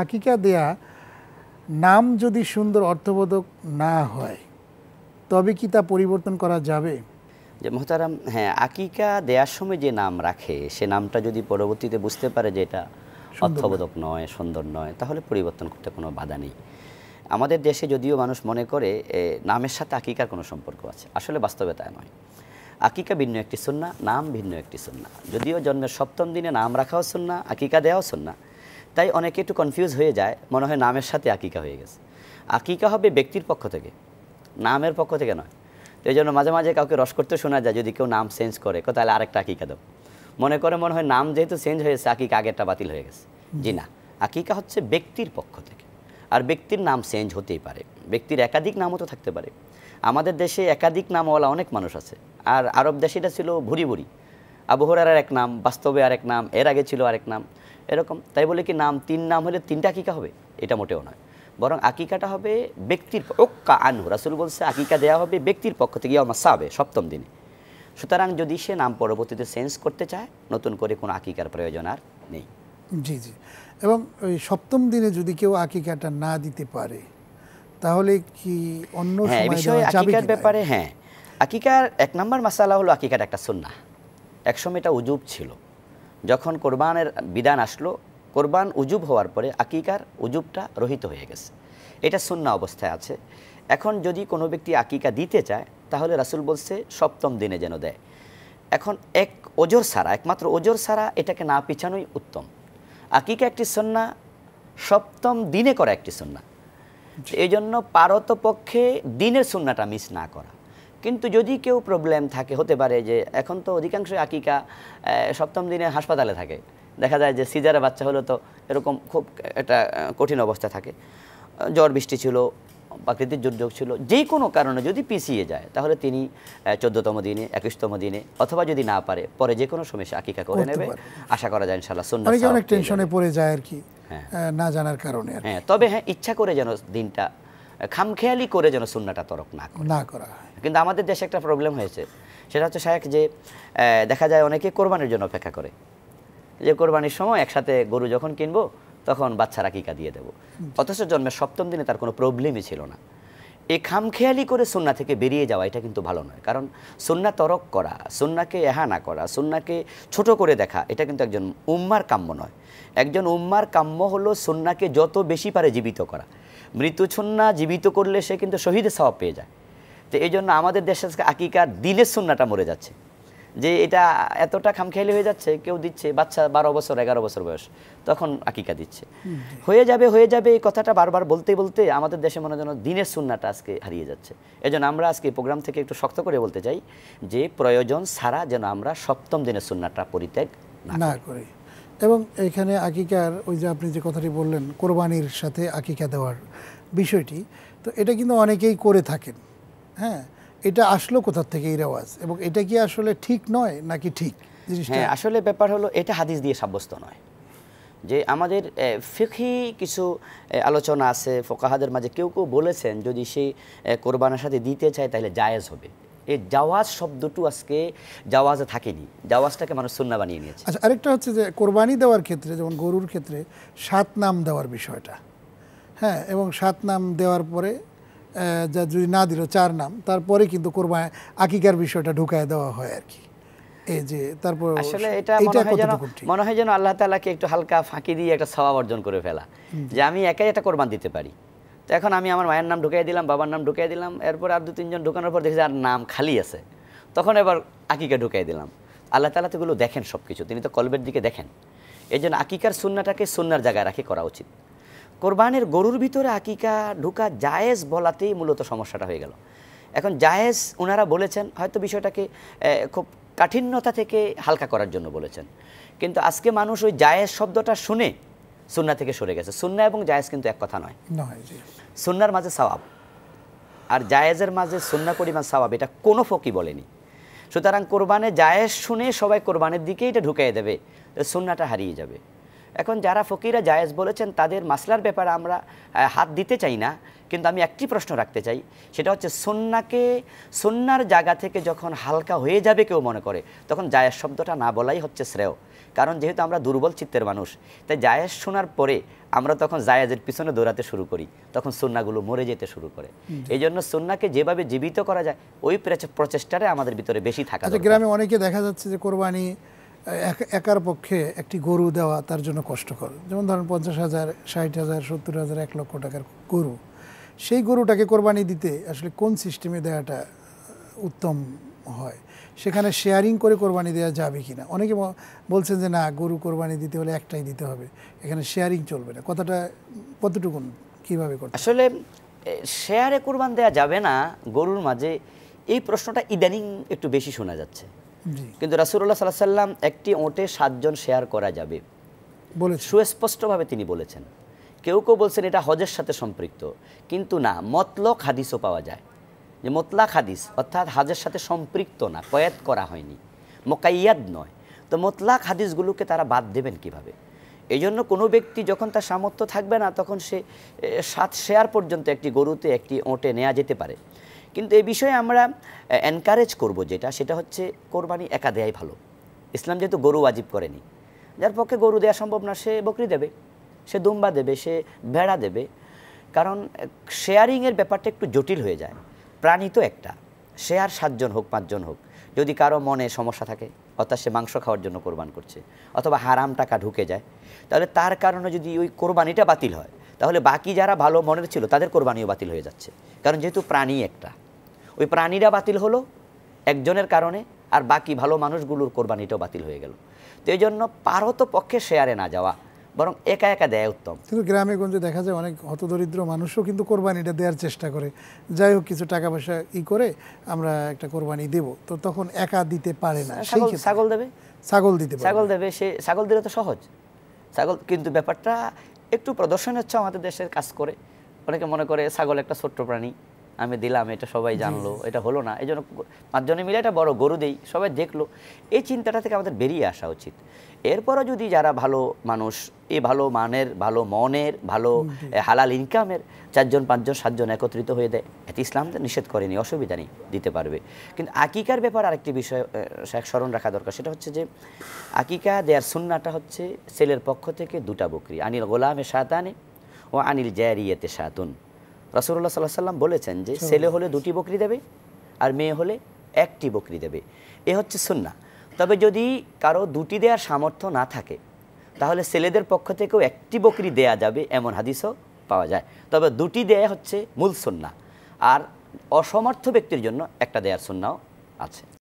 আকিকা দেয়া নাম যদি সুন্দর অর্থবোধক না হয় তবে কি তা পরিবর্তন করা যাবে যে মোহতারাম হ্যাঁ আকিকা দেওয়ার সময় যে নাম রাখে সে নামটা যদি পরবর্তীতে বুঝতে পারে যে এটা অর্থবোধক নয় সুন্দর নয় তাহলে পরিবর্তন করতে কোনো বাধা নেই আমাদের দেশে যদিও মানুষ মনে করে নামের সাথে আকিকার কোনো সম্পর্ক আছে আসলে বাস্তবে তা নয় আকিকা ভিন্ন একটি সুন্না নাম ভিন্ন একটি সুন্না যদিও জন্মের সপ্তম দিনে নাম রাখাও সুন্না আকিকা দেওয়াও সুন্না তাই অনেকে একটু কনফিউজ হয়ে যায় মনে হয় নামের সাথে আকিকা হয়ে গেছে আকিকা হবে ব্যক্তির পক্ষ থেকে নামের পক্ষ থেকে নয় তো এই জন্য মাঝে মাঝে কাউকে রস করতে শোনা যায় যদি কেউ নাম চেঞ্জ করে কো তাহলে আরেকটা আকিকা দেব মনে করে মনে হয় নাম যেহেতু চেঞ্জ হয়েছে আকিকা আগেরটা বাতিল হয়ে গেছে জি না আকিকা হচ্ছে ব্যক্তির পক্ষ থেকে আর ব্যক্তির নাম চেঞ্জ হতেই পারে ব্যক্তির একাধিক নামও তো থাকতে পারে আমাদের দেশে একাধিক নামওয়ালা অনেক মানুষ আছে আর আরব দেশে এটা ছিল ভুরি ভুরি আবহরার এক নাম বাস্তবে আরেক নাম এর আগে ছিল আরেক নাম এরকম তাই বলে কি নাম তিন নাম হলে তিনটা আকিকা হবে এটা মোটেও নয় বরং আকিকাটা হবে ব্যক্তির ওক্কা আনু রাসুল বলছে আকিকা দেওয়া হবে ব্যক্তির পক্ষ থেকে আমার সাবে সপ্তম দিনে সুতরাং যদি সে নাম পরবর্তীতে চেঞ্জ করতে চায় নতুন করে কোনো আকিকার প্রয়োজন আর নেই জি জি এবং ওই সপ্তম দিনে যদি কেউ আকিকাটা না দিতে পারে তাহলে কি অন্য হ্যাঁ বিষয়ে আকিকার ব্যাপারে হ্যাঁ আকিকার এক নম্বর মাসালা হলো আকিকার একটা সুন্না একসময় এটা উজুব ছিল যখন কোরবানের বিধান আসলো কোরবান উজুব হওয়ার পরে আকিকার উজুবটা রহিত হয়ে গেছে এটা শূন্য অবস্থায় আছে এখন যদি কোনো ব্যক্তি আকিকা দিতে চায় তাহলে রাসুল বলছে সপ্তম দিনে যেন দেয় এখন এক ওজোর সারা একমাত্র ওজোর সারা এটাকে না পিছানোই উত্তম আকিকা একটি সন্না সপ্তম দিনে করা একটি সন্না এই জন্য পারতপক্ষে দিনের সন্নাটা মিস না করা কিন্তু যদি কেউ প্রবলেম থাকে হতে পারে যে এখন তো অধিকাংশ আকিকা সপ্তম দিনে হাসপাতালে থাকে দেখা যায় যে সিজারে বাচ্চা হলে তো এরকম খুব একটা কঠিন অবস্থা থাকে জ্বর বৃষ্টি ছিল প্রাকৃতিক দুর্যোগ ছিল যে কোনো কারণে যদি পিছিয়ে যায় তাহলে তিনি চোদ্দতম দিনে একুশতম দিনে অথবা যদি না পারে পরে যে কোনো সমস্যা আকিকা করে নেবে আশা করা যায় ইনশাল্লাহ সুন্দর অনেক টেনশনে পড়ে যায় আর কি হ্যাঁ। না জানার কারণে হ্যাঁ তবে হ্যাঁ ইচ্ছা করে যেন দিনটা খামখেয়ালি করে যেন সুন্নাটা তরক না না করা কিন্তু আমাদের দেশে একটা প্রবলেম হয়েছে সেটা হচ্ছে শায়েক যে দেখা যায় অনেকে কোরবানির জন্য অপেক্ষা করে যে কোরবানির সময় একসাথে গরু যখন কিনবো তখন বাচ্চারা কিকা দিয়ে দেবো অথচ জন্মের সপ্তম দিনে তার কোনো প্রবলেমই ছিল না এই খামখেয়ালি করে সুন্না থেকে বেরিয়ে যাওয়া এটা কিন্তু ভালো নয় কারণ সুন্না তরক করা সুন্নাকে এহানা করা সুন্নাকে ছোট করে দেখা এটা কিন্তু একজন উম্মার কাম্য নয় একজন উম্মার কাম্য হলো সুন্নাকে যত বেশি পারে জীবিত করা মৃত্যুছন্না জীবিত করলে সে কিন্তু শহীদে স্বভাব পেয়ে যায় তো এই জন্য আমাদের দেশে আকিকা দিলে সুন্নাটা মরে যাচ্ছে যে এটা এতটা খামখেয়ালি হয়ে যাচ্ছে কেউ দিচ্ছে বাচ্চা বারো বছর এগারো বছর বয়স তখন আকিকা দিচ্ছে হয়ে যাবে হয়ে যাবে এই কথাটা বারবার বলতে বলতে আমাদের দেশে মনে যেন দিনের সুন্নাটা আজকে হারিয়ে যাচ্ছে এজন্য আমরা আজকে প্রোগ্রাম থেকে একটু শক্ত করে বলতে চাই যে প্রয়োজন ছাড়া যেন আমরা সপ্তম দিনের সুন্নাটা পরিত্যাগ না করি এবং এখানে আকিকার ওই যে আপনি যে কথাটি বললেন কোরবানির সাথে আকিকা দেওয়ার বিষয়টি তো এটা কিন্তু অনেকেই করে থাকেন হ্যাঁ এটা আসলো কোথার থেকে এই রেওয়াজ এবং এটা কি আসলে ঠিক নয় নাকি ঠিক হ্যাঁ আসলে ব্যাপার হলো এটা হাদিস দিয়ে সাব্যস্ত নয় যে আমাদের ফিখি কিছু আলোচনা আছে ফোকাহাদের মাঝে কেউ কেউ বলেছেন যদি সে কোরবানার সাথে দিতে চায় তাহলে জায়েজ হবে এই জাওয়াজ শব্দটু আজকে জাওয়াজে থাকেনি জাওয়াজটাকে মানুষ সুন্না বানিয়ে নিয়েছে আচ্ছা আরেকটা হচ্ছে যে কোরবানি দেওয়ার ক্ষেত্রে যেমন গরুর ক্ষেত্রে সাত নাম দেওয়ার বিষয়টা হ্যাঁ এবং সাত নাম দেওয়ার পরে যা যদি না দিল চার নাম তারপরে কিন্তু কোরবান আকিকার বিষয়টা ঢুকায় দেওয়া হয় আর কি এই যে তারপর আসলে এটা মনে হয় যেন আল্লাহ তাআলাকে একটু হালকা ফাঁকি দিয়ে একটা অর্জন করে ফেলা যে আমি একাই একটা কোরবান দিতে পারি তো এখন আমি আমার মায়ের নাম ঢুকাই দিলাম বাবার নাম ঢুকাই দিলাম এরপর আর দু তিনজন ঢুকানোর পর আর নাম খালি আছে তখন এবার আকিকা ঢুকাই দিলাম আল্লাহ তালা তোগুলো দেখেন সব কিছু তিনি তো কলবের দিকে দেখেন এই জন্য আকিকার সুন্নাটাকে সুন্নার জায়গায় রাখি করা উচিত কোরবানের গরুর ভিতরে আকিকা ঢুকা জায়েজ বলাতেই মূলত সমস্যাটা হয়ে গেল এখন জায়েজ ওনারা বলেছেন হয়তো বিষয়টাকে খুব কাঠিন্যতা থেকে হালকা করার জন্য বলেছেন কিন্তু আজকে মানুষ ওই জায়েজ শব্দটা শুনে সুন্না থেকে সরে গেছে সুন্না এবং জায়েজ কিন্তু এক কথা নয় সুন্নার মাঝে সওয়াব আর জায়েজের মাঝে সুন্না পরিমাণ সওয়াব এটা কোনো ফকি বলেনি সুতরাং কোরবানে জায়েজ শুনে সবাই কোরবানের দিকে এটা ঢুকাই দেবে সুন্নাটা হারিয়ে যাবে এখন যারা ফকিরা জায়েজ বলেছেন তাদের মাসলার ব্যাপারে আমরা হাত দিতে চাই না কিন্তু আমি একটি প্রশ্ন রাখতে চাই সেটা হচ্ছে সন্নাকে সন্ন্যার জায়গা থেকে যখন হালকা হয়ে যাবে কেউ মনে করে তখন জায়েজ শব্দটা না বলাই হচ্ছে শ্রেয় কারণ যেহেতু আমরা দুর্বল চিত্তের মানুষ তাই জায়েজ শোনার পরে আমরা তখন জায়েজের পিছনে দৌড়াতে শুরু করি তখন সন্নাগুলো মরে যেতে শুরু করে এই জন্য সন্নাকে যেভাবে জীবিত করা যায় ওই প্রচেষ্টারে আমাদের ভিতরে বেশি থাকা আচ্ছা, গ্রামে অনেকে দেখা যাচ্ছে যে কোরবানি একার পক্ষে একটি গরু দেওয়া তার জন্য কষ্টকর যেমন ধরেন পঞ্চাশ হাজার ষাট হাজার সত্তর হাজার এক লক্ষ টাকার গরু সেই গরুটাকে কোরবানি দিতে আসলে কোন সিস্টেমে দেওয়াটা উত্তম হয় সেখানে শেয়ারিং করে কোরবানি দেওয়া যাবে কি না অনেকে বলছেন যে না গরু কোরবানি দিতে হলে একটাই দিতে হবে এখানে শেয়ারিং চলবে না কথাটা কতটুকুন কীভাবে করতে আসলে শেয়ারে কোরবান দেওয়া যাবে না গরুর মাঝে এই প্রশ্নটা ইদানিং একটু বেশি শোনা যাচ্ছে কিন্তু রাসুল্লাহ সাল্লাহ সাল্লাম একটি ওঁটে সাতজন শেয়ার করা যাবে বলে সুস্পষ্টভাবে তিনি বলেছেন কেউ কেউ বলছেন এটা হজের সাথে সম্পৃক্ত কিন্তু না মতলক হাদিসও পাওয়া যায় যে মতলাক হাদিস অর্থাৎ হাজের সাথে সম্পৃক্ত না কয়েত করা হয়নি মোকাইয়াদ নয় তো মতলাক হাদিসগুলোকে তারা বাদ দেবেন কিভাবে এই জন্য কোনো ব্যক্তি যখন তার সামর্থ্য থাকবে না তখন সে সাত শেয়ার পর্যন্ত একটি গরুতে একটি ওঁটে নেওয়া যেতে পারে কিন্তু এ বিষয়ে আমরা এনকারেজ করব যেটা সেটা হচ্ছে কোরবানি একা দেয়াই ভালো ইসলাম যেহেতু গরু আজিব করেনি যার পক্ষে গরু দেওয়া সম্ভব না সে বকরি দেবে সে দুম্বা দেবে সে ভেড়া দেবে কারণ শেয়ারিংয়ের ব্যাপারটা একটু জটিল হয়ে যায় প্রাণী তো একটা শেয়ার সাতজন হোক পাঁচজন হোক যদি কারো মনে সমস্যা থাকে অর্থাৎ সে মাংস খাওয়ার জন্য কোরবান করছে অথবা হারাম টাকা ঢুকে যায় তাহলে তার কারণে যদি ওই কোরবানিটা বাতিল হয় তাহলে বাকি যারা ভালো মনের ছিল তাদের কোরবানিও বাতিল হয়ে যাচ্ছে কারণ যেহেতু প্রাণী একটা ওই প্রাণীরা বাতিল হলো একজনের কারণে আর বাকি ভালো মানুষগুলোর কোরবানিটাও বাতিল হয়ে গেল তো এই জন্য পারত পক্ষে শেয়ারে না যাওয়া বরং একা একা দেয় উত্তম কিন্তু গ্রামে গঞ্জে দেখা যায় অনেক হতদরিদ্র মানুষও কিন্তু কোরবানিটা দেওয়ার চেষ্টা করে যাই হোক কিছু টাকা পয়সা ই করে আমরা একটা কোরবানি দেব তো তখন একা দিতে পারে না ছাগল দেবে ছাগল দিতে ছাগল দেবে সে ছাগল দিলে তো সহজ ছাগল কিন্তু ব্যাপারটা একটু প্রদর্শনী হচ্ছে আমাদের দেশের কাজ করে অনেকে মনে করে ছাগল একটা ছোট্ট প্রাণী আমি দিলাম এটা সবাই জানলো এটা হলো না এই জন্য পাঁচজনে মিলে এটা বড় গরু দেই সবাই দেখলো এই চিন্তাটা থেকে আমাদের বেরিয়ে আসা উচিত এরপরও যদি যারা ভালো মানুষ এ ভালো মানের ভালো মনের ভালো হালাল ইনকামের চারজন পাঁচজন সাতজন একত্রিত হয়ে দেয় এতে ইসলাম নিষেধ করেনি অসুবিধা নেই দিতে পারবে কিন্তু আকিকার ব্যাপার আরেকটি বিষয় স্মরণ রাখা দরকার সেটা হচ্ছে যে আকিকা দেয়ার সুন্নাটা হচ্ছে ছেলের পক্ষ থেকে দুটা বকরি আনিল গোলামে আনে ও আনিল জায়ারিয়াতে সাতুন রাসুল্লাহ সাল্লাহ সাল্লাম বলেছেন যে আচ্ছা। ছেলে হলে দুটি বকরি দেবে আর মেয়ে হলে একটি বকরি দেবে এ হচ্ছে সুন্না তবে যদি কারো দুটি দেওয়ার সামর্থ্য না থাকে তাহলে ছেলেদের পক্ষ থেকেও একটি বকরি দেয়া যাবে এমন হাদিসও পাওয়া যায় তবে দুটি দেয়া হচ্ছে মূল সুন্না আর অসমর্থ ব্যক্তির জন্য একটা দেয়ার সুন্নাও আছে